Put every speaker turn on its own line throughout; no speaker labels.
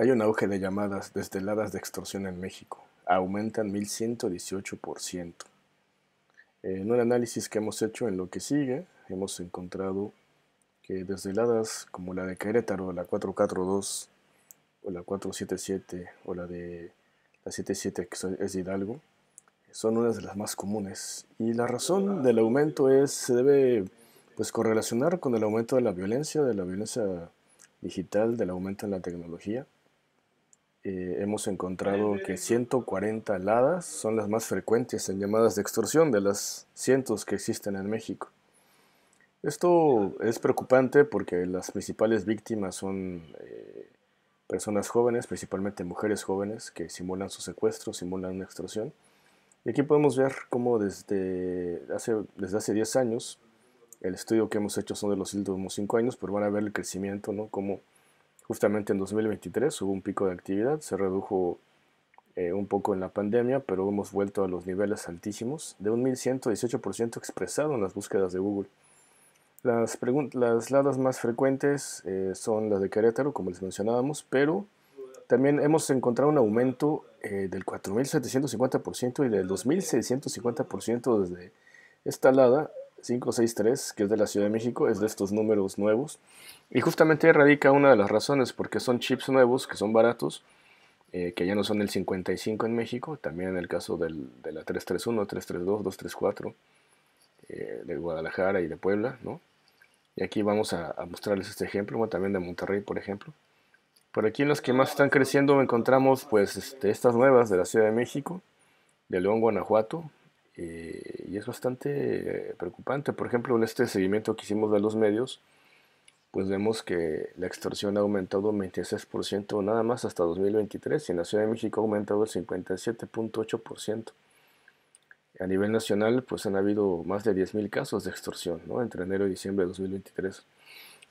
Hay un auge de llamadas heladas de extorsión en México. Aumentan 1118%. En un análisis que hemos hecho en lo que sigue, hemos encontrado que desdeladas como la de Querétaro, la 442, o la 477, o la de la 77 que es Hidalgo, son unas de las más comunes. Y la razón del aumento es, se debe pues correlacionar con el aumento de la violencia, de la violencia digital, del aumento en la tecnología eh, hemos encontrado que 140 aladas son las más frecuentes en llamadas de extorsión de las cientos que existen en México. Esto es preocupante porque las principales víctimas son eh, personas jóvenes, principalmente mujeres jóvenes, que simulan su secuestro, simulan una extorsión. Y aquí podemos ver cómo desde hace, desde hace 10 años, el estudio que hemos hecho son de los últimos 5 años, pero pues van a ver el crecimiento, ¿no? Justamente en 2023 hubo un pico de actividad, se redujo eh, un poco en la pandemia, pero hemos vuelto a los niveles altísimos de un 1.118% expresado en las búsquedas de Google. Las, las ladas más frecuentes eh, son las de Querétaro, como les mencionábamos, pero también hemos encontrado un aumento eh, del 4.750% y del 2.650% desde esta lada 563, que es de la Ciudad de México, es de estos números nuevos. Y justamente radica una de las razones, porque son chips nuevos, que son baratos, eh, que ya no son el 55 en México, también en el caso de la 331, 332, 234, eh, de Guadalajara y de Puebla, ¿no? Y aquí vamos a, mostrarles este ejemplo, también de Monterrey, por ejemplo. Por aquí en los que más están creciendo encontramos pues este, estas nuevas de la Ciudad de México, de León, Guanajuato, eh, y es bastante eh, preocupante. Por ejemplo, en este seguimiento que hicimos de los medios, pues vemos que la extorsión ha aumentado un 26% nada más hasta 2023 y en la Ciudad de México ha aumentado el 57.8%. A nivel nacional, pues han habido más de 10.000 casos de extorsión ¿no? entre enero y diciembre de 2023.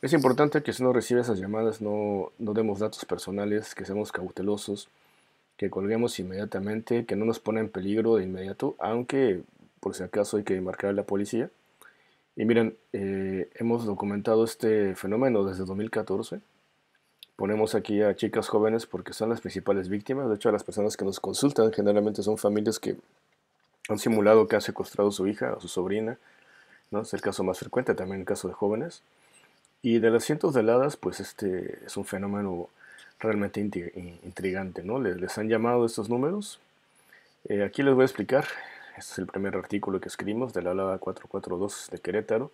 Es importante que si uno recibe esas llamadas no, no demos datos personales, que seamos cautelosos, que colguemos inmediatamente, que no nos ponga en peligro de inmediato, aunque por si acaso hay que marcar a la policía. Y miren, eh, hemos documentado este fenómeno desde 2014. Ponemos aquí a chicas jóvenes porque son las principales víctimas. De hecho, las personas que nos consultan generalmente son familias que han simulado que han secuestrado a su hija o su sobrina. ¿no? Es el caso más frecuente, también el caso de jóvenes. Y de las cientos de heladas, pues este es un fenómeno realmente intrigante. ¿no? Les, les han llamado estos números. Eh, aquí les voy a explicar este es el primer artículo que escribimos de la LADA 442 de Querétaro.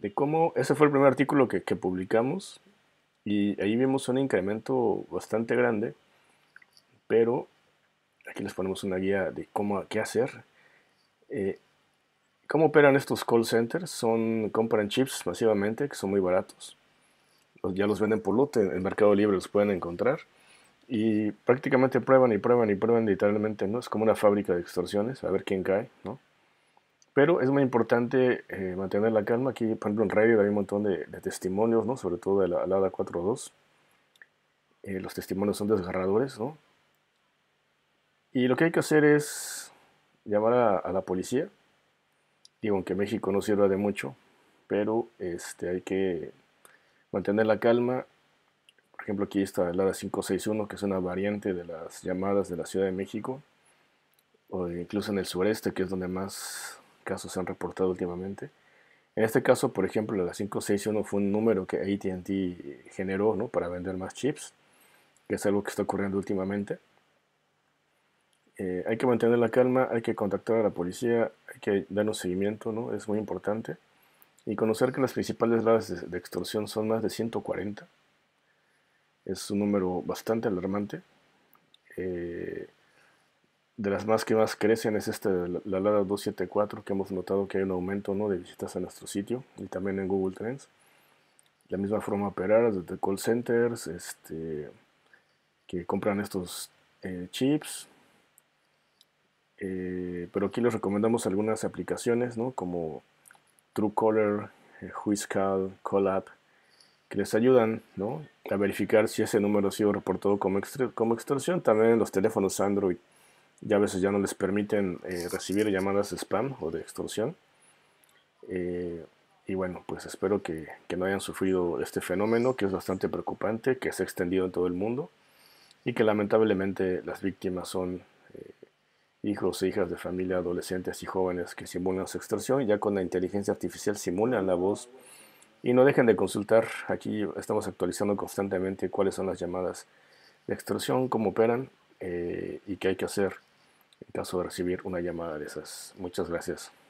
De cómo, ese fue el primer artículo que, publicamos y ahí vimos un incremento bastante grande, pero aquí les ponemos una guía de cómo, qué hacer. Eh, ¿Cómo operan estos call centers? Son, compran chips masivamente, que son muy baratos. ya los venden por lote, en el Mercado Libre los pueden encontrar. Y prácticamente prueban y prueban y prueban literalmente, ¿no? Es como una fábrica de extorsiones, a ver quién cae, ¿no? Pero es muy importante eh, mantener la calma. Aquí, por ejemplo, en Radio hay un montón de, testimonios, ¿no? Sobre todo de la Lada 4.2. Eh, los testimonios son desgarradores, ¿no? Y lo que hay que hacer es llamar a, la policía. Digo, aunque México no sirva de mucho, pero este, hay que mantener la calma por ejemplo, aquí está el Lada 561, que es una variante de las llamadas de la Ciudad de México, o incluso en el sureste, que es donde más casos se han reportado últimamente. En este caso, por ejemplo, la 561 fue un número que ATT generó ¿no? para vender más chips, que es algo que está ocurriendo últimamente. Eh, hay que mantener la calma, hay que contactar a la policía, hay que darnos seguimiento, ¿no? es muy importante. Y conocer que las principales ladas de extorsión son más de 140 es un número bastante alarmante. Eh, de las más que más crecen es este la, LADA 274, que hemos notado que hay un aumento ¿no? de visitas a nuestro sitio y también en Google Trends. La misma forma operar desde call centers este, que compran estos eh, chips. Eh, pero aquí les recomendamos algunas aplicaciones ¿no? como Truecaller, Whiskal, CallApp, que les ayudan ¿no? a verificar si ese número ha sido reportado como, como extorsión. También los teléfonos Android ya a veces ya no les permiten eh, recibir llamadas de spam o de extorsión. Eh, y bueno, pues espero que, que, no hayan sufrido este fenómeno que es bastante preocupante, que se ha extendido en todo el mundo y que lamentablemente las víctimas son eh, hijos e hijas de familia, adolescentes y jóvenes que simulan su extorsión y ya con la inteligencia artificial simulan la voz y no dejen de consultar, aquí estamos actualizando constantemente cuáles son las llamadas de extorsión, cómo operan eh, y qué hay que hacer en caso de recibir una llamada de esas. Muchas gracias.